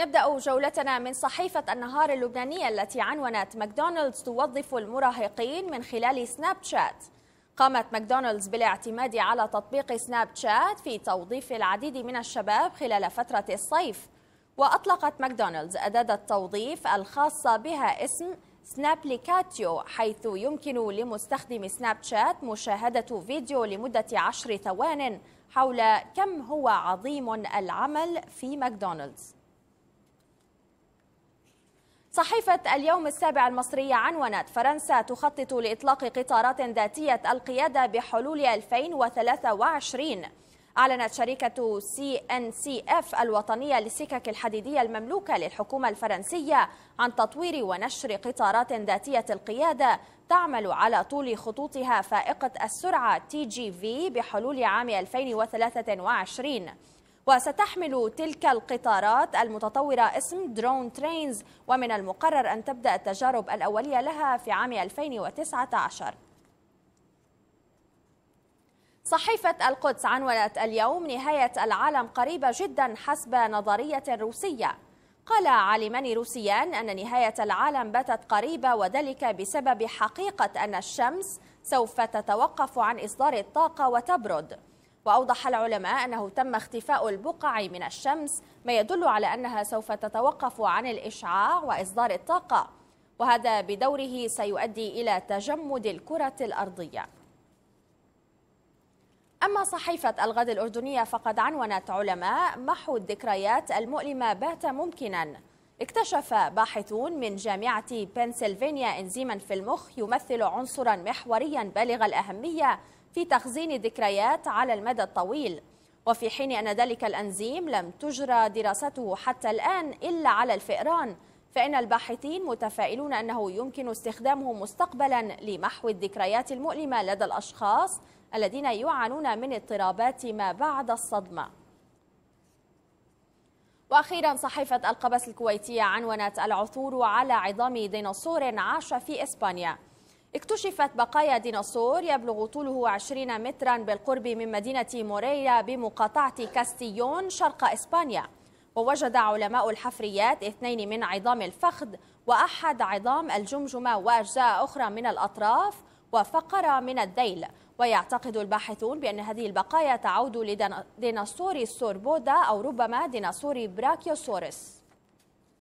نبدأ جولتنا من صحيفة النهار اللبنانية التي عنونت ماكدونالدز توظف المراهقين من خلال سناب شات قامت ماكدونالدز بالاعتماد على تطبيق سناب شات في توظيف العديد من الشباب خلال فترة الصيف وأطلقت ماكدونالدز أداة التوظيف الخاصة بها اسم سنابليكاتيو حيث يمكن لمستخدم سناب شات مشاهدة فيديو لمدة عشر ثوان حول كم هو عظيم العمل في ماكدونالدز صحيفة اليوم السابع المصرية عنونت فرنسا تخطط لإطلاق قطارات ذاتية القيادة بحلول 2023 أعلنت شركة سي ان سي اف الوطنية للسكك الحديدية المملوكة للحكومة الفرنسية عن تطوير ونشر قطارات ذاتية القيادة تعمل على طول خطوطها فائقة السرعة تي جي في بحلول عام 2023 وستحمل تلك القطارات المتطورة اسم درون ترينز ومن المقرر أن تبدأ التجارب الأولية لها في عام 2019 صحيفة القدس عنونت اليوم نهاية العالم قريبة جدا حسب نظرية روسية قال عالمان روسيان أن نهاية العالم باتت قريبة وذلك بسبب حقيقة أن الشمس سوف تتوقف عن إصدار الطاقة وتبرد وأوضح العلماء أنه تم اختفاء البقع من الشمس ما يدل على أنها سوف تتوقف عن الإشعاع وإصدار الطاقة وهذا بدوره سيؤدي إلى تجمد الكرة الأرضية أما صحيفة الغد الأردنية فقد عنونت علماء محو الذكريات المؤلمة بات ممكناً اكتشف باحثون من جامعة بنسلفانيا إنزيما في المخ يمثل عنصرا محوريا بالغ الأهمية في تخزين الذكريات على المدى الطويل وفي حين أن ذلك الأنزيم لم تجرى دراسته حتى الآن إلا على الفئران فإن الباحثين متفائلون أنه يمكن استخدامه مستقبلا لمحو الذكريات المؤلمة لدى الأشخاص الذين يعانون من اضطرابات ما بعد الصدمة وأخيرا صحيفة القبس الكويتية عنونت العثور على عظام ديناصور عاش في إسبانيا اكتشفت بقايا ديناصور يبلغ طوله 20 مترا بالقرب من مدينة موريا بمقاطعة كاستيون شرق إسبانيا ووجد علماء الحفريات اثنين من عظام الفخذ وأحد عظام الجمجمة وأجزاء أخرى من الأطراف وفقر من الذيل ويعتقد الباحثون بأن هذه البقايا تعود لديناصور السوربودا أو ربما ديناصور براكيوسورس